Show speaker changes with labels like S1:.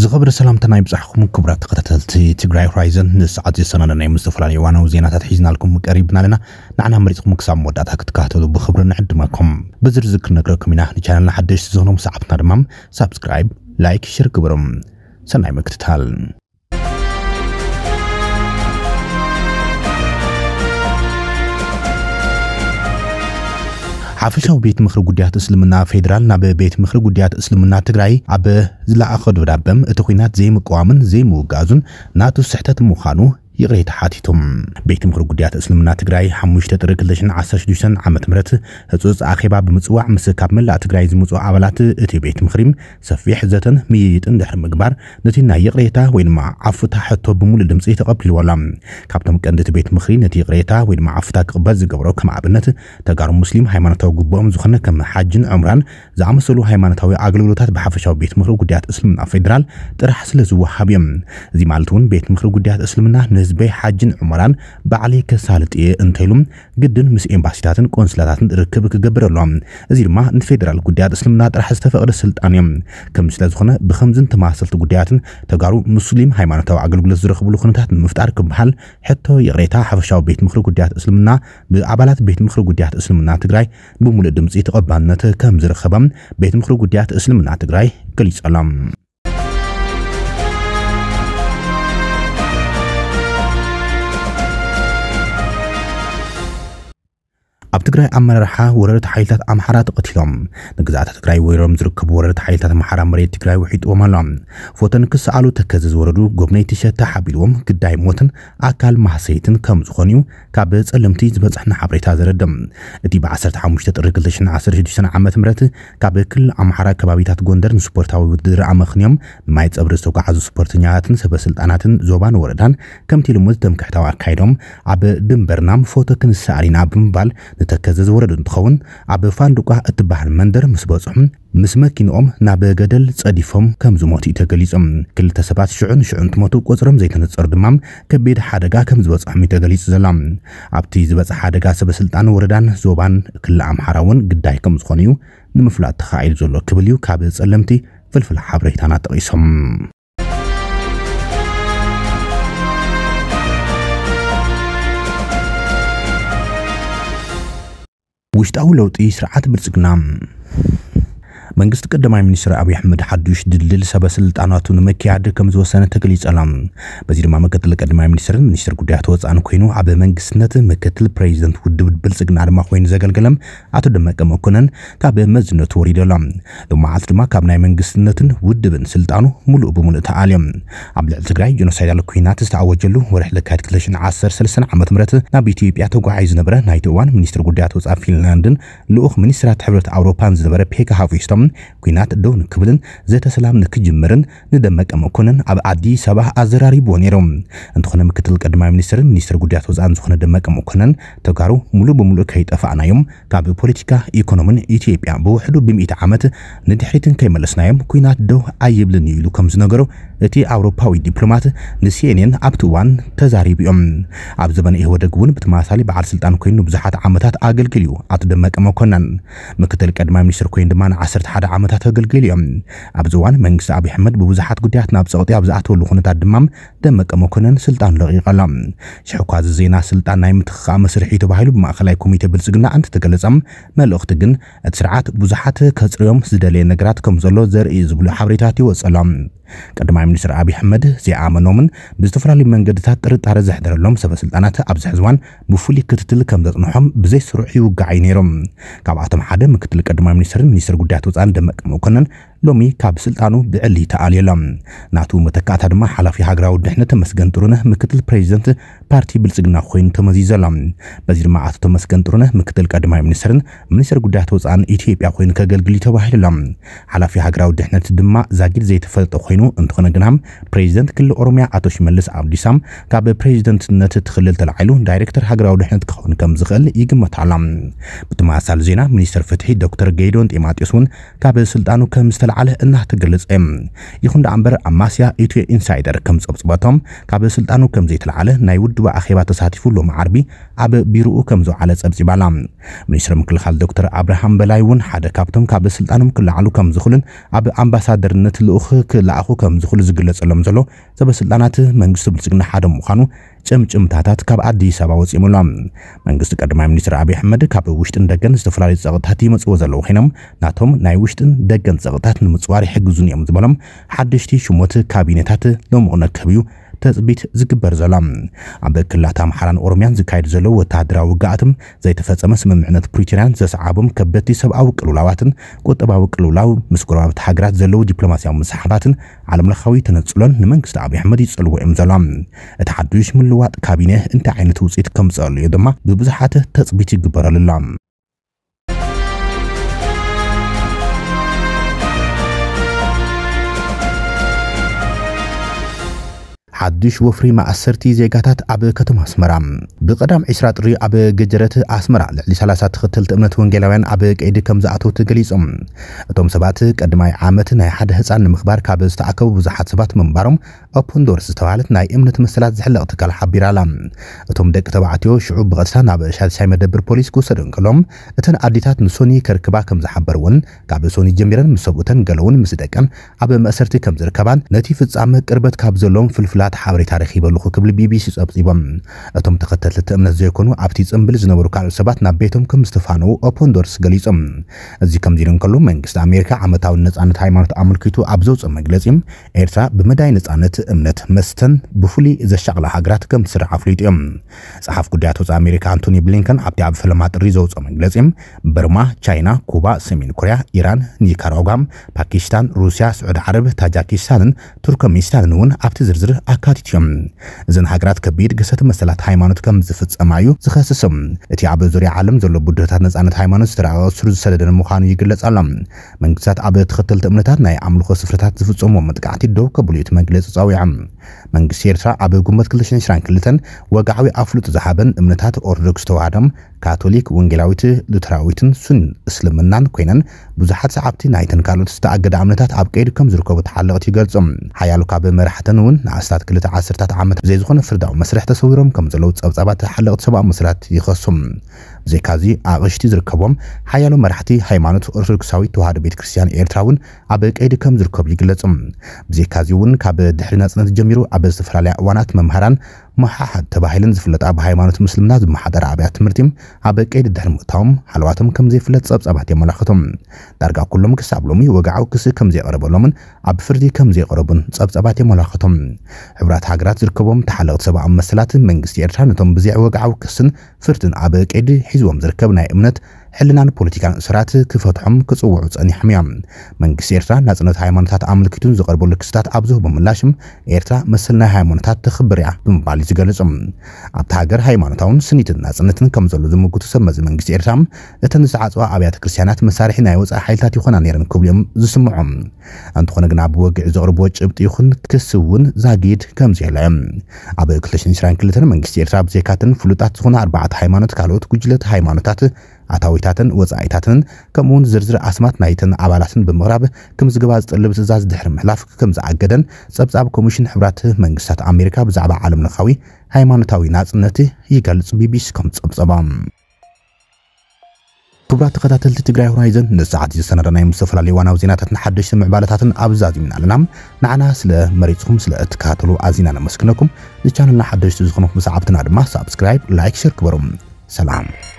S1: ዝኸብሪ ሰላምትና ይብፃሕኩም ክቡራት ተኸታተልቲ ትግራይ ሆራይዘን ንሰዓት ዘሰናደናይ ዝተፈላለዩ እዋናዊ ዜናታት ሒዝናልኩም ቀሪብና ኣለና ንዓና መሪፅኩም ክሳብ መወዳእታ ክትከታተሉ ብክብሪ ንዕድመኩም ብዝርዝር ክነግረኩም ኢና ንቻነልና ሓደሽቲ ዝኾኖም ሰዓብትና ድማ ሳብስክራይብ ላይክ ሽር ግብሮም ሰናይ ምክትታል ሓፈሻዊ ቤት ምክሪ ጉዳያት እስልምና ፌደራል ናብ ቤት ምክሪ ጉዳያት እስልምና ትግራይ ኣብ ዝለኣኸ ደብዳበም እቲ ኩናት ዘይምቅዋምን ዘይምውጋዙን ናቱ ስሕተት ምዃኑ ይቕሬታ ሓቲቶም ቤት ምክሪ ጉዳያት እስልምና ትግራይ 5 ጥሪ 2016 ዓ ም ህፁፅ ኣኼባ ብምፅዋዕ ምስ ካብ መላእ ትግራይ ዝምፁ ኣባላት እቲ ቤት ምክሪ ሰፊሕ ዘተን ምይይጥን ድሕሪ ምግባር ነቲ ናይ ይቕሬታ ወይ ድማ ዓፍታ ሕቶ ብሙሉእ ድምፂ ተቐቢልዎ ኣላ ካብቶም ቀንዲ እቲ ቤት ምክሪ ነቲ ይቕሬታ ወይ ድማ ዓፍታ ክቕበል ዝገብሮ ከም ኣብነት ተጋሩ ሙስሊም ሃይማኖታዊ ጉብኦም ዝኾነ ከም ሓጅን ዕምራን ዝኣመሰሉ ሃይማኖታዊ ኣገልግሎታት ብሓፈሻዊ ቤት ምክሪ ጉዳያት እስልምና ፌደራል ጥራሕ ስለ ዝወሃብ እዮም እዚ ማለት እውን ቤት ምክሪ ጉዳያት እስልምና ህዝበይ ሓጅን ዑመራን ባዕሊ ከሳልጥ እየ እንተይሉ ግድን ምስ ኤምባሲታትን ቆንስላታትን ርክብ ክገብር ኣሎ እዚ ድማ ንፌደራል ጉዳያት እስልምና ጥራሕ ዝተፈቕደ ስልጣን እዮም ከም ስለ ዝኾነ ብከምዝን ተመሳሰልቲ ጉዳያትን ተጋሩ ሙስሊም ሃይማኖታዊ ኣገልግሎት ዝረኽብሉ ኩነታት ንምፍጣር ክበሃል ሕቶ የቕሬታ ሓፈሻዊ ቤት ምክሪ ጉዳያት እስልምና ብኣባላት ቤት ምክሪ ጉዳያት እስልምና ትግራይ ብሙሉእ ድምፂ ተቐባልነት ከም ዝረኸበ ቤት ምክሪ ጉዳያት እስልምና ትግራይ ገሊጹ ኣሎ ትግራይ ኣመራርሓ ወረርቲ ሓይልታት ኣምሓራ ተቐቲሎም ንግዛእታ ትግራይ ወይሮም ዝርከቡ ወረርቲ ሓይልታት ኣምሓራ መሬት ትግራይ ውሒጥዎም ኣሎም ፎቶን ክሰኣሉ ተከዚ ዝወረዱ ጎብነይቲ ሸተ ሓቢልዎም ግዳይ ሞትን ኣካል ማህሰይትን ከም ዝኾኑ እዩ ካብ ጸለምቲ ዝበፅሕና ሓበሬታ ዘረድም እቲ ብ15 ጥሪ 216 ዓ ም ካብ ክልል ኣምሓራ ከባቢታት ጎንደር ንስፖርታዊ ውድድር ኣመኽንዮም ንማይ ፀብሪ ዝተጓዓዙ ስፖርተኛታትን ሰበስልጣናትን ዞባን ወረዳን ከምቲ ልሙድ ተምክሕታዊ ኣካይዶም ኣብ ድንበርናም ፎቶ ክንሰኣል ብምባል ንተከ እናተከዘ ዝወረዱ እንትኸውን ኣብ ፋንዱቋ እትበሃል መንደር ምስ በፅሑን ምስ መኪንኦም ናብ ገደል ፀዲፎም ከም ዝሞት እዩ ተገሊፆም ክልተ ሰባት ሽዑን ሽዑን እንትሞቱ ቁፅሮም ዘይተነፀሩ ድማ ከቢድ ሓደጋ ከም ዝበፅሖም እዩ ተገሊፁ ዘሎ ኣብቲ ዝበፅሐ ሓደጋ ሰበስልጣን ወረዳን ዞባን ክልል ኣምሓራ እውን ግዳይ ከም ዝኾነ እዩ ንምፍላጥ ተኻኢሉ ዘሎ ክብል እዩ ካብ ፀለምቲ ፍልፍል ሓበሬታና ጠቒሶም ውሽጣዊ ለውጢ ስርዓት ብልጽግና መንግስቲ ቀዳማይ ሚኒስትር ኣብዪ ኣሕመድ ሓዱሽ ድልድል ሰበስልጣናቱ ንምክያድ ከም ዝወሰነ ተገሊጹ ኣሎ በዚ ድማ ምክትል ቀዳማይ ሚኒስትርን ሚኒስትር ጉዳያት ወፃእን ኮይኑ ኣብ መንግስትነት ምክትል ፕሬዚደንት ውድብ ብልፅግና ድማ ኮይኑ ዘገልገለም ኣቶ ደመቀ መኮነን ካብ መዝነቱ ወሪዱ ኣሎ ሎመዓልቲ ድማ ካብ ናይ መንግስትነትን ውድብን ስልጣኑ ሙሉእ ብሙሉእ ተኣልዮም ኣብ ልዕሊ ትግራይ ጀኖሳይዳል ኩናት ዝተኣወጀሉ ወርሒ ልካድ 2013 ዓመት ምረት ናብ ኢትዮጵያ ተጓዓዩ ዝነበረ ናይቲ እዋን ሚኒስትር ጉዳያት ወፃኢ ፊንላንድን ልኡኽ ሚኒስትራት ሕብረት ኣውሮፓን ዝነበረ ፔካ ሃፊስቶም ሰላምን ኩናት ዶን ክብልን ዘተ ዘተሰላም ንክጅምርን ንደመቀ መኮንን ኣብ ኣዲስ ኣበባ ኣዘራሪብዎ ነይሮም እንትኾነ ምክትል ቀዳማይ ሚኒስትርን ሚኒስትር ጉዳያት ወፃን ዝኾነ ደመቀ መኮንን ተጋሩ ሙሉእ ብሙሉእ ከይጠፋእናዮም ካብ ፖለቲካ ኢኮኖምን ኢትዮጵያ ብውሕዱ ብምኢቲ ዓመት ንድሕሪትን ከይመለስናዮም ኩናት ዶ ኣይብልን እዩ ኢሉ ከም ዝነገሮ እቲ ኣውሮፓዊ ዲፕሎማት ንሲኤንኤን ኣብቲ እዋን ተዛሪቡ እዮም ኣብ ዘመን ኢህወደግ እውን ብተመሳሳሊ በዓል ስልጣን ኮይኑ ብዙሓት ዓመታት ኣገልግል እዩ ኣቶ ደመቀ መኮነን ምክትል ቀዳማይ ሚኒስትር ኮይኑ ድማ ን11 ዓመታት ኣገልግል እዮም ኣብዚ እዋን መንግስቲ ኣብዪ ኣሕመድ ብብዙሓት ጉዳያት ናብ ፀቕጢ ኣብ ዝኣተወሉ ኩነታት ድማ ደመቀ መኮነን ስልጣኑ ለቂቀሎ ሽሕኳዝ ዜና ስልጣን ናይ ምትኽኻእ መስርሒ ተባሂሉ ብማእኸላይ ኮሚቴ ብልፅግና እንተተገለጸ መልእኽቲ ግን እቲ ስርዓት ብዙሓት ከፅርዮም ዝደለየ ነገራት ከም ዘሎ ዘርኢ ዝብሉ ሓበሬታት ይወፀሎም ቀዳማይ ሚኒስትር ኣብዪ ኣሕመድ ዘይኣመኖምን ብዝተፈላለዩ መንገድታት ጥርጣረ ዘሕደረሎም ሰበስልጣናት ኣብዚ ሕዝዋን ብፍሉይ ክትትል ከም ዘፅንሖም ብዘይ ስሩዕ ይውጋዕ ነይሮም ካብኣቶም ሓደ ምክትል ቀዳማይ ሚኒስትርን ሚኒስትር ጉዳያት ወፃን ደመቀ መኮነን ሎሚ ካብ ስልጣኑ ብዕሊ ተኣልየሎም ናቱ መተካእታ ድማ ሓላፊ ሃገራዊ ድሕነት ተመስገን ጥሩነህ ምክትል ፕሬዚደንት ፓርቲ ብልፅግና ኮይኑ ተመዚዘሎም በዚ ድማ ኣቶ ተመስገን ጥሩነህ ምክትል ቀድማይ ሚኒስትርን ሚኒስትር ጉዳያት ወፃእን ኢትዮጵያ ኮይኑ ከገልግል እዩ ተባሂሉሎም ሓላፊ ሃገራዊ ድሕነት ድማ ዛጊድ ዘይተፈለጠ ኮይኑ እንትኾነ ግና ፕሬዚደንት ክልል ኦሮምያ ኣቶ ሽመልስ ኣብዲሳም ካብ ፕሬዚደንትነት ትኽልል ተላዒሉ ዳይረክተር ሃገራዊ ድሕነት ክኸውን ከም ዝኽእል ይግመት ኣሎ ብተመሳሳሊ ዜና ሚኒስትር ፍትሒ ዶክተር ገይዶን ጢማጢዮስ እውን ካብ ስልጣኑ ከም ዝተ ዝተለዓለ እናተገለጸ ይኹን ደኣ እምበር ኣብ ማስያ ኢትዮ ኢንሳይደር ከም ጸብጽበቶም ካብ ስልጣኑ ከም ዘይተለዓለ ናይ ውድባ ኣኼባ ተሳቲፉ ሎም ዓርቢ ኣብ ቢሮኡ ከም ዝውዓለ ጸብጺባ ሚኒስትሪ ምክልኻል ዶክተር ኣብርሃም በላይ እውን ሓደ ካብቶም ካብ ስልጣኖም ክለዓሉ ከም ዝኽእሉን ኣብ ኣምባሳደርነት ልኡኽ ክለኣኹ ከም ዝኽእሉ ዝግለጸሎም ዘሎ ዘበስልጣናት መንግስቲ ብልጽግና ሓደ ምዃኑ ጭምጭምታታት ካብ ኣዲስ ኣበባ ወፂኦም ኣሎም መንግስቲ ቀዳማይ ሚኒስትር ኣብዪ ኣሕመድ ካብ ውሽጥን ደገን ዝተፈላለዩ ፀቕጥታት ይመፅዎ ዘለዉ ኮይኖም ናቶም ናይ ውሽጥን ደገን ፀቕጥታት ንምፅዋር ይሕግዙን እዮም ዝበሎም ሓደሽቲ ሽሞት ካቢነታት ሎምቕ ነከብ እዩ ተፅቢት ዝግበር ዘሎ ኣብ ክልላት ኣምሓራን ኦሮምያን ዝካየድ ዘሎ ወተሃደራዊ ውጋኣትን ዘይተፈፀመ ስምምዕነት ፕሪቶርያን ዘሰዓቦም ከበድቲ ሰብኣዊ ቅልውላዋትን ቁጠባዊ ቅልውላው ምስ ጎረባብቲ ሃገራት ዘለዉ ዲፕሎማስያዊ ምስሓባትን ዓለምለኻዊ ተነፅሎን ንመንግስቲ ኣብዪ ኣሕመድ ይፅልዎ እዮም ዘሎ እቲ ሓዱሽ ምልዋጥ ካቢነ እንታይ ዓይነት ውፅኢት ከምፅአሉ እዩ ድማ ብብዙሓት ተፅቢት ይግበረሉ ኣሎ ሓድሽ ወፍሪ ማእሰርቲ ዜጋታት ኣብ ከተማ ኣስመራ ብቐዳም 20 ጥሪ ኣብ ገጀረት ኣስመራ ልዕሊ 30 ተኸተልቲ እምነት ወንጌላውያን ኣብ ቀይዲ ከም ዝኣተው ተገሊፆም እቶም ሰባት ቀድማይ ዓመት ናይ ሓደ ህፃን ንምኽባር ካብ ዝተኣከቡ ብዙሓት ሰባት ምንባሮም ኣፖንዶርስ ዝተባሃለት ናይ እምነት መሰላት ዝሕለቕ ትካል ሓቢራ እቶም ደቂ ተባዕትዮ ሽዑ ብቐጥታ ናብ ሻድሻይ መደብር ፖሊስ ክውሰዱ እንከሎም እተን ኣዴታት ንሶኒ ከርክባ ከም ዝሓበር እውን ካብ ሶኒ ጀሚረን ምስ ሰብኡተን ገለውን ምስ ደቀን ኣብ መእሰርቲ ከም ዝርከባን ነቲ ፍጻመ ቅርበት ካብ ዘለዎም ፍልፍላ ቁፅራት ሓበሬታ ረኺበሉ ክብል ቢቢሲ ፀብፂቦም እቶም ተኸተልቲ እምነት ዘይኮኑ ኣብቲ ፅምብል ዝነበሩ ካልኦት ሰባት ናብ ቤቶም ከም ዝተፋነዉ ኦፖንዶርስ ገሊፆም እዚ ከምዚ ኢሉ እንከሎ መንግስቲ ኣሜሪካ ዓመታዊ ነፃነት ሃይማኖት ኣመልኪቱ ኣብ ዘውፅእ መግለፂ ኤርትራ ብመዳይ ነፃነት እምነት መስተን ብፍሉይ ዘሻቕላ ሃገራት ከም ትስርዕ ኣፍሊጡ እዮም ፀሓፍ ጉዳያት ወፃኢ ኣሜሪካ ኣንቶኒ ብሊንከን ኣብቲ ኣብ ፈለማ ጥሪ ዘውፅኦ መግለፂ በርማ፣ ቻይና፣ ኩባ፣ ሰሜን ኮርያ፣ ኢራን፣ ኒካራጓ፣ ፓኪስታን፣ ሩስያ፣ ስዑድ ዓረብ፣ ታጃኪስታንን ቱርክሜኒስታንን እውን ኣብቲ ዝርዝር ኣ ዝሓካቲት እዮም እዘን ሃገራት ከቢድ ግሰት መሰላት ሃይማኖት ከም ዝፍፀማ እዩ ዝኸስስም እቲ ኣብ ዙርያ ዓለም ዘሎ ቡድታት ነፃነት ሃይማኖት ዝተረኣቐስሩ ዝሰደደን ምዃኑ ይግለጽ ኣሎ መንግስታት ኣብ ተኸተልቲ እምነታት ናይ ኣምልኮ ስፍርታት ዝፍፀሞ መጥቃዕቲ ደው ከብሉ እቲ መግለፂ ፀዊዑ መንግስቲ ኤርትራ ኣብ ጉመት 2022 ወግዓዊ ኣፍሉጥ ዝሃበን እምነታት ኦርቶዶክስ ተዋህዶም ካቶሊክ ወንጌላዊት ሉተራዊትን ሱን እስልምናን ኮይነን ብዙሓት ሰዓብቲ ናይተን ካልኦት ዝተኣገዳ እምነታት ኣብ ቀይድ ከም ዝርከቡ ተሓለቕቲ ይገልጹ ሓያሉ ካብ መራሕተን እውን ንኣስታት ክልተ ዓሰርታት ዓመት ብዘይዝኾነ ፍርዳዊ መስርሕ ተሰዊሮም ከም ዘለዉ ጸብጻባት ሓለቕቲ ሰብኣዊ መስላት ይኸሱም ብዘይካዚ ኣቕሽቲ ዝርከቦም ሓያሎ መራሕቲ ሃይማኖት ኦርቶዶክሳዊት ተዋህዶ ቤተ ክርስትያን ኤርትራ እውን ኣብ ቀይዲ ከም ዝርከቡ ይግለጹ ብዘይካዚ እውን ካብ ድሕሪ ናጽነት ጀሚሩ ኣብ ዝተፈላለያ እዋናት መምሃራን መሓሓድ ተባሂለን ዝፍለጣ ብሃይማኖት ምስልምና ዝመሓደር ኣብያት ትምህርቲ ኣብ ቀይዲ ድሕሪ ምእታዎም ሓልዋቶም ከም ዘይፍለጥ ጸብጻባት የመላኽቶም ዳርጋ ኩሎም ክሳብ ሎሚ ወግዓዊ ክስ ከም ዘይቐረበሎምን ኣብ ፍርዲ ከም ዘይቐረቡን ጸብጻባት የመላኽቶም ሕብራት ሃገራት ዝርከቦም ተሓለቕቲ ሰብኣዊ መሰላት መንግስቲ ኤርትራ ነቶም ብዚዕ ወግዓዊ ክስን ፍርድን ኣብ ቀይዲ ሒዝቦም ዝርከብ ናይ እምነት ሕልናን ፖለቲካን እስራት ክፈትሖም ክፅውዑ ፀኒሖም እዮም መንግስቲ ኤርትራ ናፅነት ሃይማኖታት ኣምልኪቱን ዝቐርበሉ ክስታት ኣብ ዝህቦ ምላሽ ኤርትራ መሰል ናይ ሃይማኖታት ትኽብር እያ ብምባል እዩ ዝገልጽ ኣብቲ ሃገር ሃይማኖታውን ስኒትን ናፅነትን ከም ዘሎ ዝምግቱ ሰብ መዚ መንግስቲ ኤርትራ እተን ዝተዓፅዋ ኣብያተ ክርስትያናት መሳርሒ ናይ ወፃኢ ሓይልታት ይኮና ነይረን ክብሉ እዮም ዝስምዖም እንትኾነ ግና ብወግዒ ዘቕርብዎ ጭብጢ ይኹን ክስ እውን ዛጊድ ከምዚ ከምዘየለ እዮም ኣብ 222 መንግስቲ ኤርትራ ብዘካትን ፍሉጣት ዝኾነ ኣርባዕተ ሃይማኖት ካልኦት ጉጅለት ሃይማኖታት ኣታዊታትን ወፃኢታትን ከምኡውን ዝርዝር ኣስማት ናይትን ኣባላትን ብምቕራብ ከም ዝገባ ዝጥልብ ትእዛዝ ድሕሪ ምሕላፍ ከም ዝኣገደን ጸብጻብ ኮሚሽን ሕብራት መንግስታት ኣሜሪካ ብዛዕባ ዓለም ለኻዊ ሃይማኖታዊ ናፅነት ይገልጽ ቢቢስ ከም ጸብጸቦም ክቡራት ተኸታተልቲ ትግራይ ሆራይዘን ንሰዓት ዝሰነደናዮም ዝተፈላለዩ ዋናዊ ዜናታትን ሓደሽቲ ምዕባለታትን ኣብዛዚምና ኣለና ንዓና ስለ መሪፅኩም ስለ እትከታተሉ ኣዝና ነመስግነኩም ንቻነልና ሓደሽቲ ዝኾነኹም ሰዓብትና ድማ ሳብስክራይብ ላይክ ሸር ክበሮም ሰላም